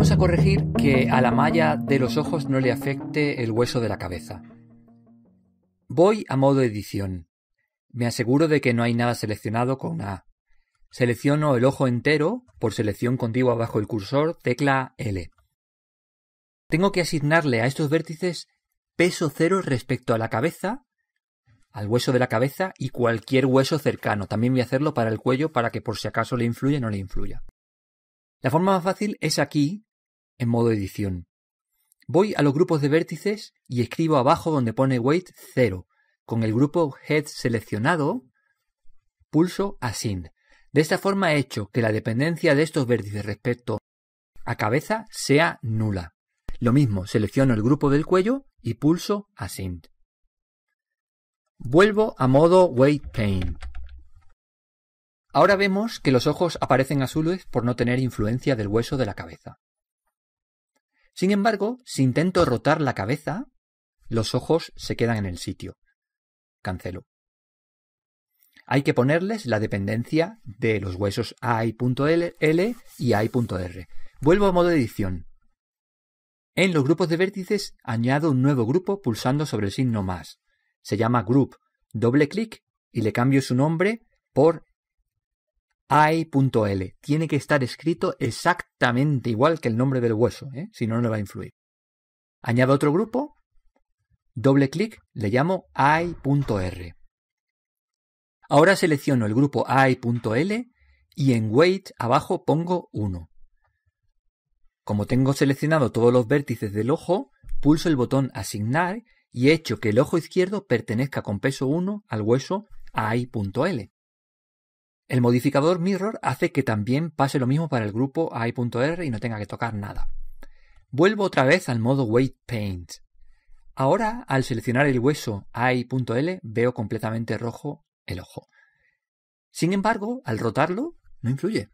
Vamos a corregir que a la malla de los ojos no le afecte el hueso de la cabeza. Voy a modo edición. Me aseguro de que no hay nada seleccionado con A. Selecciono el ojo entero, por selección contigua bajo el cursor, tecla L. Tengo que asignarle a estos vértices peso cero respecto a la cabeza, al hueso de la cabeza y cualquier hueso cercano. También voy a hacerlo para el cuello para que por si acaso le influya o no le influya. La forma más fácil es aquí, en modo edición. Voy a los grupos de vértices y escribo abajo donde pone weight 0. Con el grupo head seleccionado, pulso async. De esta forma he hecho que la dependencia de estos vértices respecto a cabeza sea nula. Lo mismo, selecciono el grupo del cuello y pulso Ascend. Vuelvo a modo weight Pain. Ahora vemos que los ojos aparecen azules por no tener influencia del hueso de la cabeza. Sin embargo, si intento rotar la cabeza, los ojos se quedan en el sitio. Cancelo. Hay que ponerles la dependencia de los huesos AI.L y AI.R. Vuelvo a modo de edición. En los grupos de vértices añado un nuevo grupo pulsando sobre el signo más. Se llama group. Doble clic y le cambio su nombre por AI.L. Tiene que estar escrito exactamente igual que el nombre del hueso, ¿eh? si no, no le va a influir. Añado otro grupo, doble clic, le llamo AI.R. Ahora selecciono el grupo AI.L y en Weight abajo pongo 1. Como tengo seleccionado todos los vértices del ojo, pulso el botón Asignar y he hecho que el ojo izquierdo pertenezca con peso 1 al hueso AI.L. El modificador mirror hace que también pase lo mismo para el grupo AI.R y no tenga que tocar nada. Vuelvo otra vez al modo Weight Paint. Ahora, al seleccionar el hueso AI.L, veo completamente rojo el ojo. Sin embargo, al rotarlo, no influye.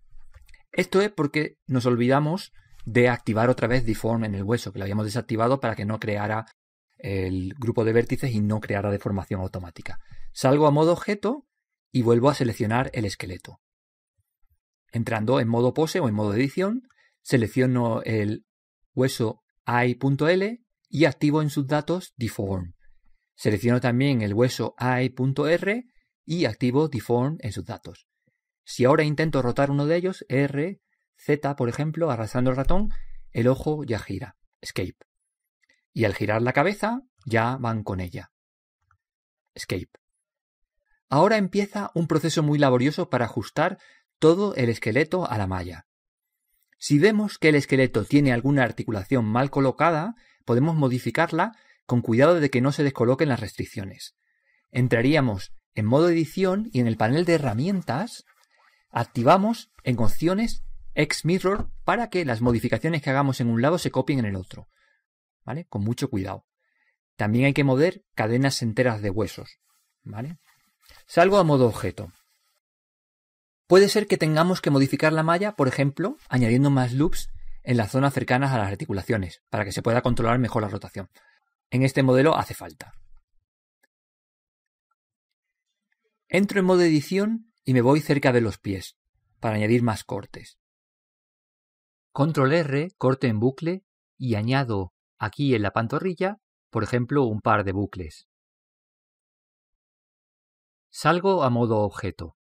Esto es porque nos olvidamos de activar otra vez Deform en el hueso, que lo habíamos desactivado para que no creara el grupo de vértices y no creara deformación automática. Salgo a modo objeto y vuelvo a seleccionar el esqueleto. Entrando en modo pose o en modo edición, selecciono el hueso i.l y activo en sus datos deform. Selecciono también el hueso i.r y activo deform en sus datos. Si ahora intento rotar uno de ellos, R, Z, por ejemplo, arrastrando el ratón, el ojo ya gira, escape. Y al girar la cabeza, ya van con ella. Escape. Ahora empieza un proceso muy laborioso para ajustar todo el esqueleto a la malla. Si vemos que el esqueleto tiene alguna articulación mal colocada, podemos modificarla con cuidado de que no se descoloquen las restricciones. Entraríamos en modo edición y en el panel de herramientas activamos en opciones X-Mirror para que las modificaciones que hagamos en un lado se copien en el otro. ¿Vale? Con mucho cuidado. También hay que mover cadenas enteras de huesos. ¿Vale? Salgo a modo objeto. Puede ser que tengamos que modificar la malla, por ejemplo, añadiendo más loops en las zonas cercanas a las articulaciones, para que se pueda controlar mejor la rotación. En este modelo hace falta. Entro en modo edición y me voy cerca de los pies, para añadir más cortes. Control R, corte en bucle, y añado aquí en la pantorrilla, por ejemplo, un par de bucles. Salgo a modo objeto.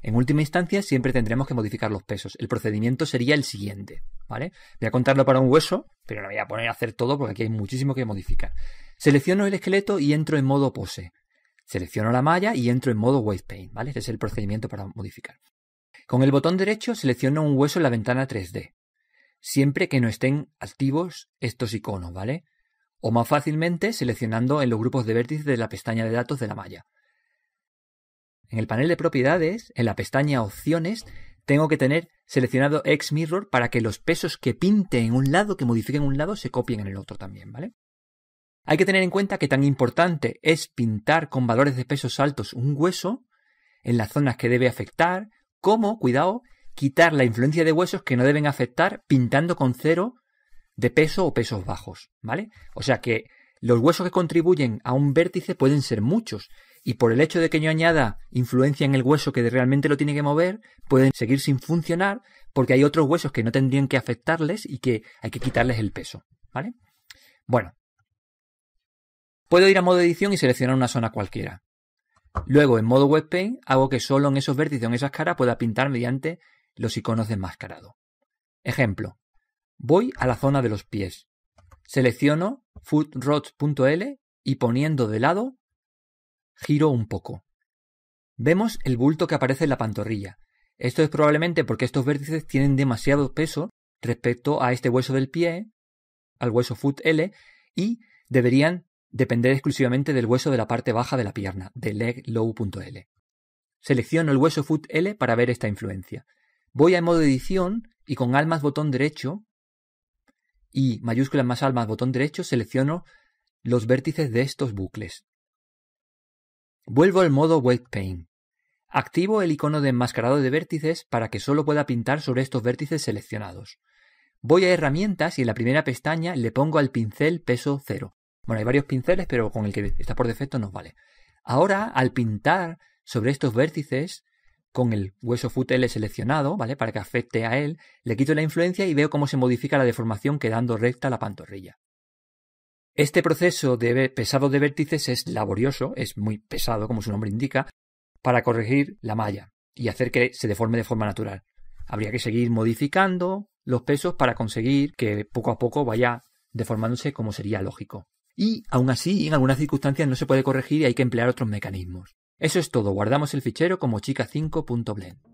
En última instancia, siempre tendremos que modificar los pesos. El procedimiento sería el siguiente, ¿vale? Voy a contarlo para un hueso, pero no voy a poner a hacer todo porque aquí hay muchísimo que modificar. Selecciono el esqueleto y entro en modo pose. Selecciono la malla y entro en modo weight paint, ¿vale? Este es el procedimiento para modificar. Con el botón derecho selecciono un hueso en la ventana 3D. Siempre que no estén activos estos iconos, ¿vale? o más fácilmente seleccionando en los grupos de vértices de la pestaña de datos de la malla. En el panel de propiedades, en la pestaña opciones, tengo que tener seleccionado X-Mirror para que los pesos que pinte en un lado, que modifiquen un lado, se copien en el otro también, ¿vale? Hay que tener en cuenta que tan importante es pintar con valores de pesos altos un hueso en las zonas que debe afectar, como, cuidado, quitar la influencia de huesos que no deben afectar pintando con cero de peso o pesos bajos, ¿vale? O sea que los huesos que contribuyen a un vértice pueden ser muchos y por el hecho de que yo añada influencia en el hueso que realmente lo tiene que mover, pueden seguir sin funcionar porque hay otros huesos que no tendrían que afectarles y que hay que quitarles el peso, ¿vale? Bueno, puedo ir a modo edición y seleccionar una zona cualquiera. Luego, en modo web hago que solo en esos vértices, en esas caras, pueda pintar mediante los iconos de enmascarado. Ejemplo, Voy a la zona de los pies. Selecciono footrods.l y poniendo de lado, giro un poco. Vemos el bulto que aparece en la pantorrilla. Esto es probablemente porque estos vértices tienen demasiado peso respecto a este hueso del pie, al hueso foot L, y deberían depender exclusivamente del hueso de la parte baja de la pierna, de leglow.l. Selecciono el hueso foot L para ver esta influencia. Voy a modo edición y con almas botón derecho y mayúsculas más almas, botón derecho, selecciono los vértices de estos bucles. Vuelvo al modo Weight Paint. Activo el icono de enmascarado de vértices para que solo pueda pintar sobre estos vértices seleccionados. Voy a herramientas y en la primera pestaña le pongo al pincel peso 0. Bueno, hay varios pinceles, pero con el que está por defecto nos vale. Ahora, al pintar sobre estos vértices, con el hueso FUTL seleccionado, ¿vale? Para que afecte a él, le quito la influencia y veo cómo se modifica la deformación quedando recta la pantorrilla. Este proceso de pesado de vértices es laborioso, es muy pesado, como su nombre indica, para corregir la malla y hacer que se deforme de forma natural. Habría que seguir modificando los pesos para conseguir que poco a poco vaya deformándose como sería lógico. Y aún así, en algunas circunstancias no se puede corregir y hay que emplear otros mecanismos. Eso es todo, guardamos el fichero como chica5.blend.